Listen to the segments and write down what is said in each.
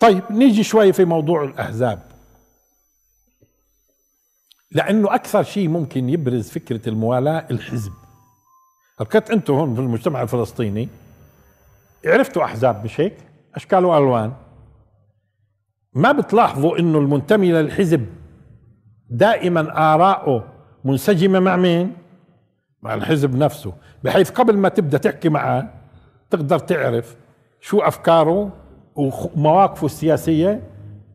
طيب نيجي شوي في موضوع الأحزاب لأنه أكثر شيء ممكن يبرز فكرة الموالاة الحزب ركبت طيب، أنتم هون في المجتمع الفلسطيني عرفتوا أحزاب مش هيك أشكال وألوان ما بتلاحظوا أنه المنتمي للحزب دائما آراءه منسجمة مع مين مع الحزب نفسه بحيث قبل ما تبدأ تحكي معه تقدر تعرف شو أفكاره ومواقفه السياسيه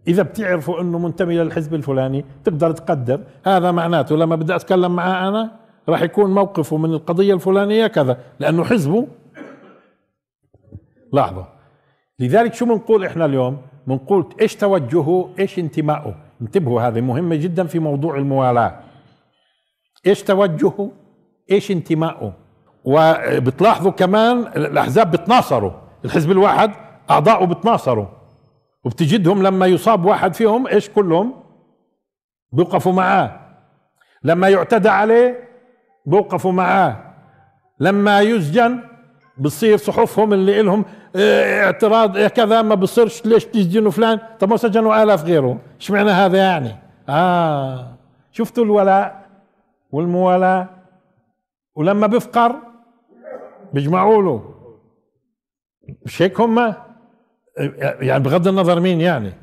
اذا بتعرفوا انه منتمي للحزب الفلاني تقدر تقدم هذا معناته لما بدي اتكلم معاه انا راح يكون موقفه من القضيه الفلانيه كذا لانه حزبه لحظه لذلك شو بنقول احنا اليوم بنقول ايش توجهه ايش انتمائه انتبهوا هذه مهمه جدا في موضوع الموالاه ايش توجهه ايش انتمائه وبتلاحظوا كمان الاحزاب بتناصروا الحزب الواحد أعضاءه بتناصروا وبتجدهم لما يصاب واحد فيهم ايش كلهم بيوقفوا معاه لما يعتدى عليه بيوقفوا معاه لما يسجن بتصير صحفهم اللي لهم إيه، اعتراض إيه كذا ما بصيرش ليش تسجنوا فلان طب ما سجنوا الاف غيره ايش معنى هذا يعني اه شفتوا الولاء والموالاه ولما بيفقر بيجمعوا له مش هيك هم يعني بغض النظر مين يعني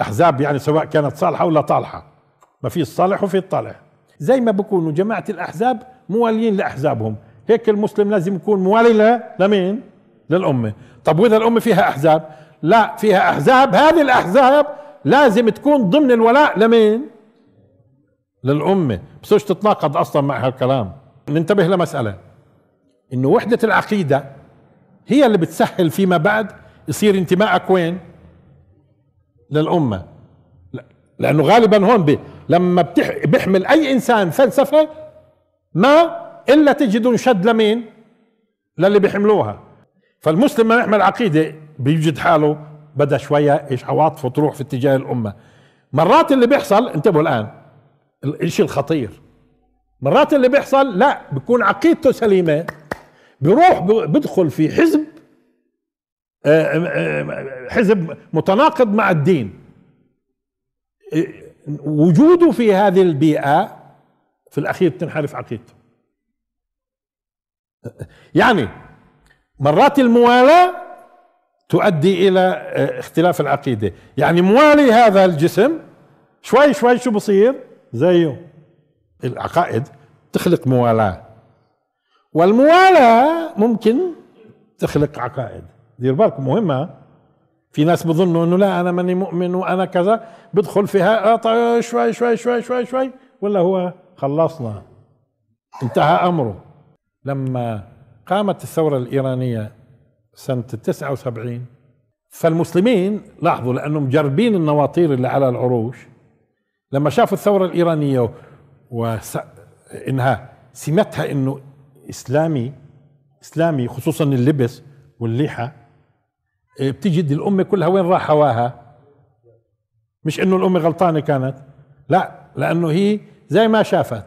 احزاب يعني سواء كانت صالحه ولا طالحه ما في الصالح وفي الطالح زي ما بكونوا جماعه الاحزاب مواليين لاحزابهم هيك المسلم لازم يكون موالي لمين للامه طب واذا الامه فيها احزاب لا فيها احزاب هذه الاحزاب لازم تكون ضمن الولاء لمين للامه بسوش تتناقض اصلا مع هالكلام ننتبه لمساله انه وحده العقيده هي اللي بتسهل فيما بعد يصير انتمائك وين للأمة لأنه غالبا هون بي لما بتح... بيحمل أي إنسان فلسفة ما إلا تجدون انشد لمين للي بيحملوها فالمسلم ما يحمل عقيدة بيوجد حاله بدا شوية إيش عواطفه تروح في اتجاه الأمة مرات اللي بيحصل انتبهوا الآن الشيء الخطير مرات اللي بيحصل لا بيكون عقيدته سليمة بيروح بدخل في حزب آه، آه، آه، حزب متناقض مع الدين وجوده في هذه البيئة في الأخير تنحرف عقيدته يعني مرات الموالاة تؤدي إلى اختلاف العقيدة يعني موالي هذا الجسم شوي شوي شو بصير زيه العقائد تخلق موالاة والموالاة ممكن تخلق عقائد دير بالكم مهمه في ناس بظنوا انه لا انا ماني مؤمن وانا كذا بدخل فيها شوي آه، طيب، شوي شوي شوي شوي, شوي ولا هو خلصنا انتهى امره لما قامت الثورة الإيرانية سنة 79 فالمسلمين لاحظوا لأنهم مجربين النواطير اللي على العروش لما شافوا الثورة الإيرانية وإنها سمتها إنه إسلامي إسلامي خصوصا اللبس والليحة إيه، بتجد الأمة كلها وين راح هواها مش إنه الأمة غلطانة كانت لا لأنه هي زي ما شافت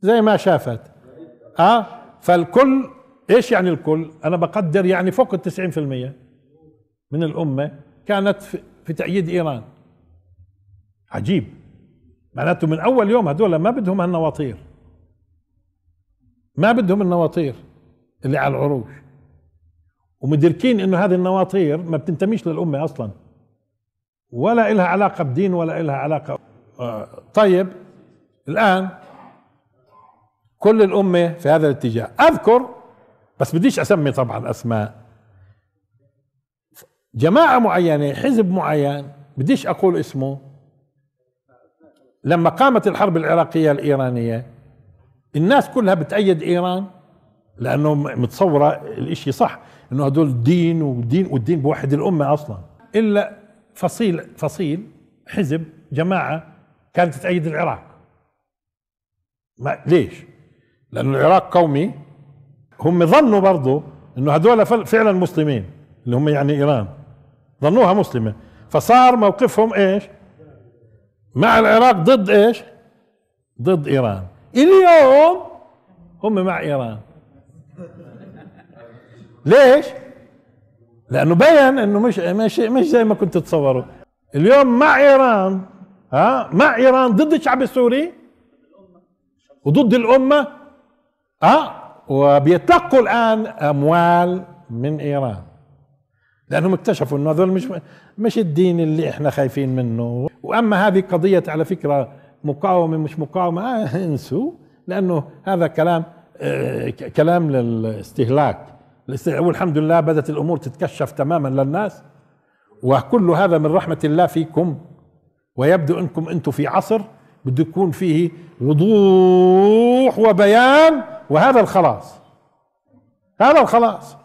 زي ما شافت آه فالكل إيش يعني الكل أنا بقدر يعني فوق التسعين في المية من الأمة كانت في تأييد إيران عجيب معناته من أول يوم هدول ما بدهم هالنواطير ما بدهم النواطير اللي على العروش ومدركين انه هذه النواطير ما بتنتميش للامه اصلا ولا إلها علاقه بدين ولا إلها علاقه آه، طيب الان كل الامه في هذا الاتجاه اذكر بس بديش اسمي طبعا اسماء جماعه معينه حزب معين بديش اقول اسمه لما قامت الحرب العراقيه الايرانيه الناس كلها بتأيد ايران لانه متصوره الاشي صح انه هدول دين ودين والدين بوحد الامه اصلا الا فصيل فصيل حزب جماعه كانت تأيد العراق ما ليش؟ لأن العراق قومي هم ظنوا برضو انه هذول فعلا مسلمين اللي هم يعني ايران ظنوها مسلمه فصار موقفهم ايش؟ مع العراق ضد ايش؟ ضد ايران اليوم هم مع ايران ليش؟ لانه بين انه مش مش مش زي ما كنت تتصوروا اليوم مع ايران ها مع ايران ضد الشعب السوري وضد الامه ها آه. وبيتلقوا الان اموال من ايران لانهم اكتشفوا انه هذول مش مش الدين اللي احنا خايفين منه واما هذه قضيه على فكره مقاومه مش مقاومه آه، انسوا لانه هذا كلام آه، كلام للاستهلاك والحمد لله بدأت الأمور تتكشف تماما للناس وكل هذا من رحمة الله فيكم ويبدو أنكم أنتم في عصر بده يكون فيه وضوح وبيان وهذا الخلاص هذا الخلاص